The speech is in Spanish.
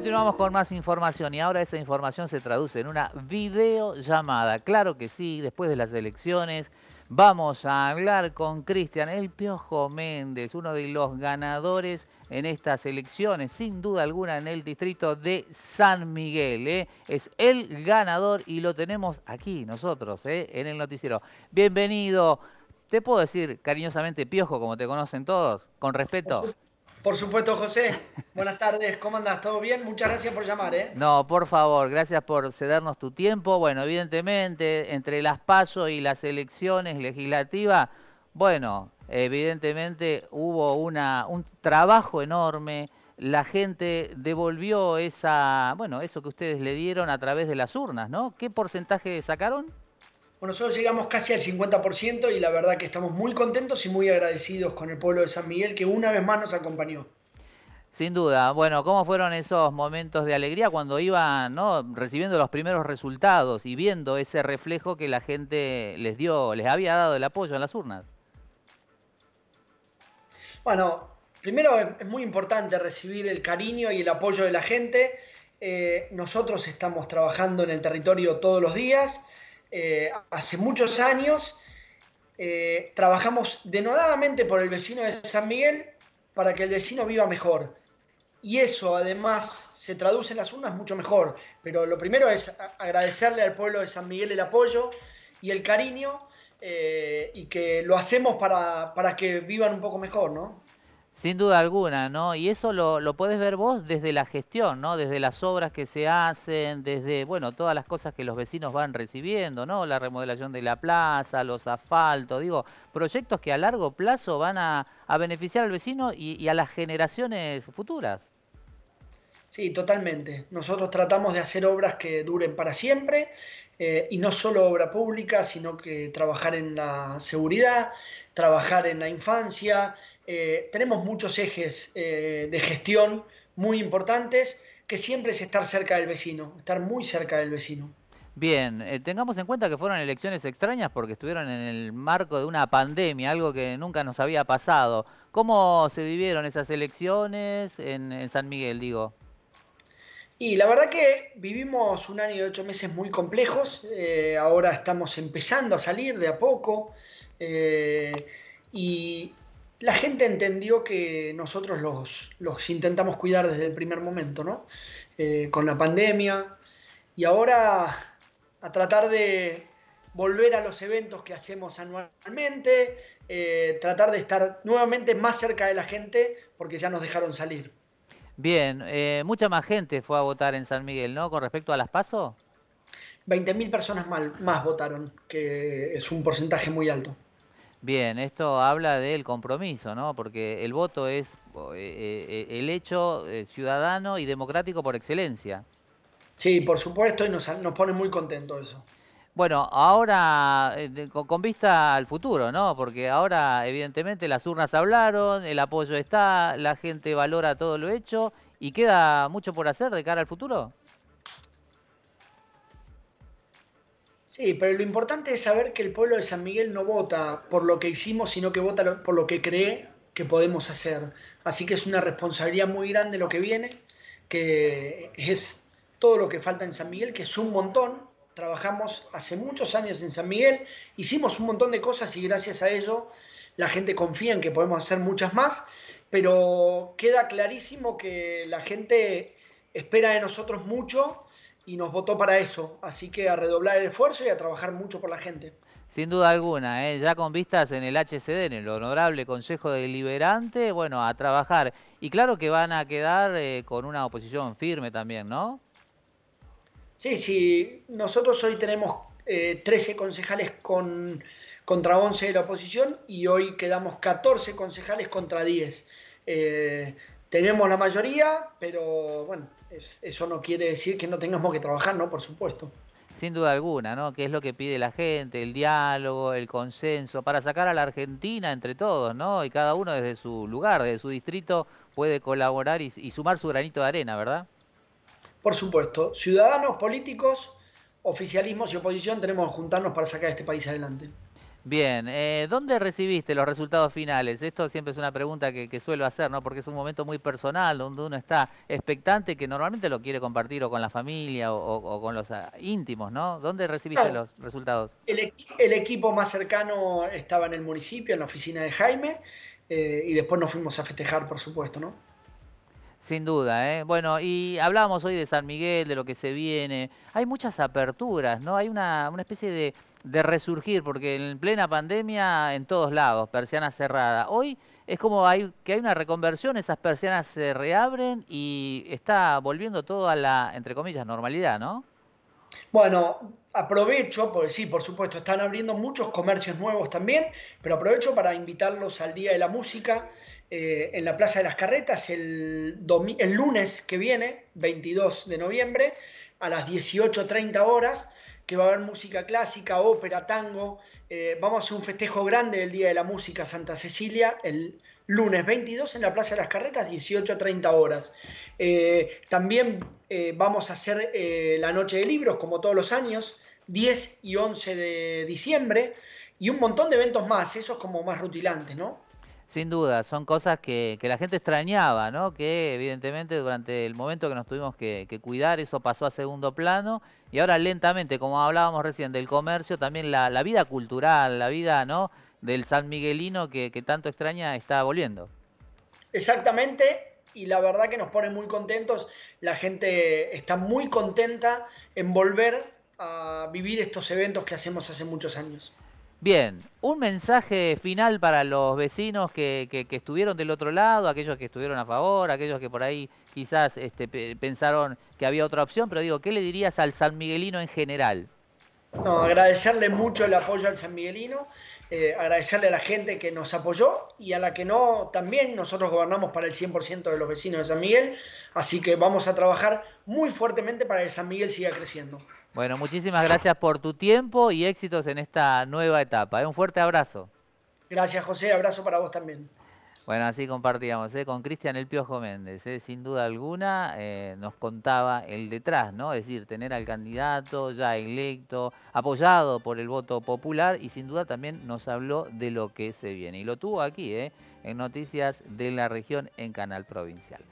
Continuamos con más información y ahora esa información se traduce en una videollamada. Claro que sí, después de las elecciones vamos a hablar con Cristian El Piojo Méndez, uno de los ganadores en estas elecciones, sin duda alguna en el distrito de San Miguel. ¿eh? Es el ganador y lo tenemos aquí nosotros ¿eh? en el noticiero. Bienvenido. ¿Te puedo decir cariñosamente Piojo, como te conocen todos? Con respeto. Por supuesto, José. Buenas tardes, ¿cómo andas? ¿Todo bien? Muchas gracias por llamar, ¿eh? No, por favor, gracias por cedernos tu tiempo. Bueno, evidentemente, entre las pasos y las elecciones legislativas, bueno, evidentemente hubo una, un trabajo enorme. La gente devolvió esa, bueno, eso que ustedes le dieron a través de las urnas, ¿no? ¿Qué porcentaje sacaron? Bueno, nosotros llegamos casi al 50% y la verdad que estamos muy contentos y muy agradecidos con el pueblo de San Miguel que una vez más nos acompañó. Sin duda. Bueno, ¿cómo fueron esos momentos de alegría cuando iban recibiendo los primeros resultados y viendo ese reflejo que la gente les dio, les había dado el apoyo en las urnas? Bueno, primero es muy importante recibir el cariño y el apoyo de la gente. Eh, nosotros estamos trabajando en el territorio todos los días eh, hace muchos años eh, trabajamos denodadamente por el vecino de San Miguel para que el vecino viva mejor. Y eso además se traduce en las urnas mucho mejor. Pero lo primero es agradecerle al pueblo de San Miguel el apoyo y el cariño eh, y que lo hacemos para, para que vivan un poco mejor, ¿no? Sin duda alguna, ¿no? Y eso lo, lo podés ver vos desde la gestión, ¿no? Desde las obras que se hacen, desde, bueno, todas las cosas que los vecinos van recibiendo, ¿no? La remodelación de la plaza, los asfaltos, digo, proyectos que a largo plazo van a, beneficiar al vecino y, a las generaciones futuras. Sí, totalmente. Nosotros tratamos de hacer obras que duren para siempre eh, y no solo obra pública, sino que trabajar en la seguridad, trabajar en la infancia, eh, tenemos muchos ejes eh, de gestión muy importantes, que siempre es estar cerca del vecino, estar muy cerca del vecino. Bien, eh, tengamos en cuenta que fueron elecciones extrañas porque estuvieron en el marco de una pandemia, algo que nunca nos había pasado. ¿Cómo se vivieron esas elecciones en, San Miguel, digo? Y la verdad que vivimos un año y ocho meses muy complejos, ahora estamos empezando a salir de a poco y la gente entendió que nosotros los, intentamos cuidar desde el primer momento, ¿no? Eh, con la pandemia y ahora a tratar de volver a los eventos que hacemos anualmente, eh, tratar de estar nuevamente más cerca de la gente porque ya nos dejaron salir. Bien, eh, mucha más gente fue a votar en San Miguel, ¿no? Con respecto a las PASO. 20.000 personas más votaron, que es un porcentaje muy alto. Bien, esto habla del compromiso, ¿no? Porque el voto es eh, eh, el hecho eh, ciudadano y democrático por excelencia. Sí, por supuesto, y nos, nos pone muy contentos eso. Bueno, ahora con vista al futuro, ¿no? Porque ahora evidentemente las urnas hablaron, el apoyo está, la gente valora todo lo hecho y queda mucho por hacer de cara al futuro. Sí, pero lo importante es saber que el pueblo de San Miguel no vota por lo que hicimos, sino que vota por lo que cree que podemos hacer. Así que es una responsabilidad muy grande lo que viene, que es todo lo que falta en San Miguel, que es un montón. Trabajamos hace muchos años en San Miguel, hicimos un montón de cosas y gracias a ello la gente confía en que podemos hacer muchas más, pero queda clarísimo que la gente espera de nosotros mucho y nos votó para eso. Así que a redoblar el esfuerzo y a trabajar mucho por la gente. Sin duda alguna, ¿eh? ya con vistas en el HCD, en el Honorable Consejo Deliberante, bueno, a trabajar. Y claro que van a quedar eh, con una oposición firme también, ¿no? Sí, sí. Nosotros hoy tenemos 13 eh, concejales con, contra 11 de la oposición y hoy quedamos 14 concejales contra 10. Tenemos la mayoría, pero bueno, eso no quiere decir que no tengamos que trabajar, ¿no? Por supuesto. Sin duda alguna, ¿no? Que es lo que pide la gente, el diálogo, el consenso, para sacar a la Argentina entre todos, ¿no? Y cada uno desde su lugar, desde su distrito, puede colaborar y, sumar su granito de arena, ¿verdad? Por supuesto. Ciudadanos, políticos, oficialismos y oposición tenemos que juntarnos para sacar a este país adelante. Bien, eh, ¿dónde recibiste los resultados finales? Esto siempre es una pregunta que, suelo hacer, ¿no? Porque es un momento muy personal, donde uno está expectante, que normalmente lo quiere compartir o con la familia o, con los ah, íntimos, ¿no? ¿Dónde recibiste los resultados? El, equipo más cercano estaba en el municipio, en la oficina de Jaime, eh, y después nos fuimos a festejar, por supuesto, ¿no? Sin duda, ¿eh? Bueno, y hablábamos hoy de San Miguel, de lo que se viene. Hay muchas aperturas, ¿no? Hay una, una especie de, resurgir, porque en plena pandemia en todos lados, persiana cerrada. Hoy es como hay, que hay una reconversión, esas persianas se reabren y está volviendo todo a la, entre comillas, normalidad, ¿no? Bueno, aprovecho, porque sí, por supuesto, están abriendo muchos comercios nuevos también, pero aprovecho para invitarlos al Día de la Música eh, en la Plaza de las Carretas el, el lunes que viene, 22 de noviembre, a las 18.30 horas que va a haber música clásica, ópera, tango. Eh, vamos a hacer un festejo grande del Día de la Música Santa Cecilia el lunes 22 en la Plaza de las Carretas, 18 a 30 horas. Eh, también eh, vamos a hacer la Noche de Libros, como todos los años, 10 y 11 de diciembre, y un montón de eventos más, esos como más rutilantes, ¿no? Sin duda, son cosas que, la gente extrañaba, ¿no? Que evidentemente durante el momento que nos tuvimos que, cuidar, eso pasó a segundo plano. Y ahora lentamente, como hablábamos recién del comercio, también la, vida cultural, la vida, ¿no? Del San Miguelino que, que, tanto extraña está volviendo. Exactamente, y la verdad que nos pone muy contentos. La gente está muy contenta en volver a vivir estos eventos que hacemos hace muchos años. Bien, un mensaje final para los vecinos que, estuvieron del otro lado, aquellos que estuvieron a favor, aquellos que por ahí quizás este, pensaron que había otra opción, pero digo, ¿qué le dirías al San Miguelino en general? No, agradecerle mucho el apoyo al San Miguelino, eh, agradecerle a la gente que nos apoyó y a la que no, también nosotros gobernamos para el 100% de los vecinos de San Miguel, así que vamos a trabajar muy fuertemente para que San Miguel siga creciendo. Bueno, muchísimas gracias por tu tiempo y éxitos en esta nueva etapa. ¿eh? Un fuerte abrazo. Gracias, José. Abrazo para vos también. Bueno, así compartíamos ¿eh? con Cristian El Piojo Méndez. ¿eh? Sin duda alguna nos contaba el detrás, ¿no? Es decir, tener al candidato ya electo, apoyado por el voto popular y sin duda también nos habló de lo que se viene. Y lo tuvo aquí, ¿eh? en Noticias de la Región en Canal Provincial.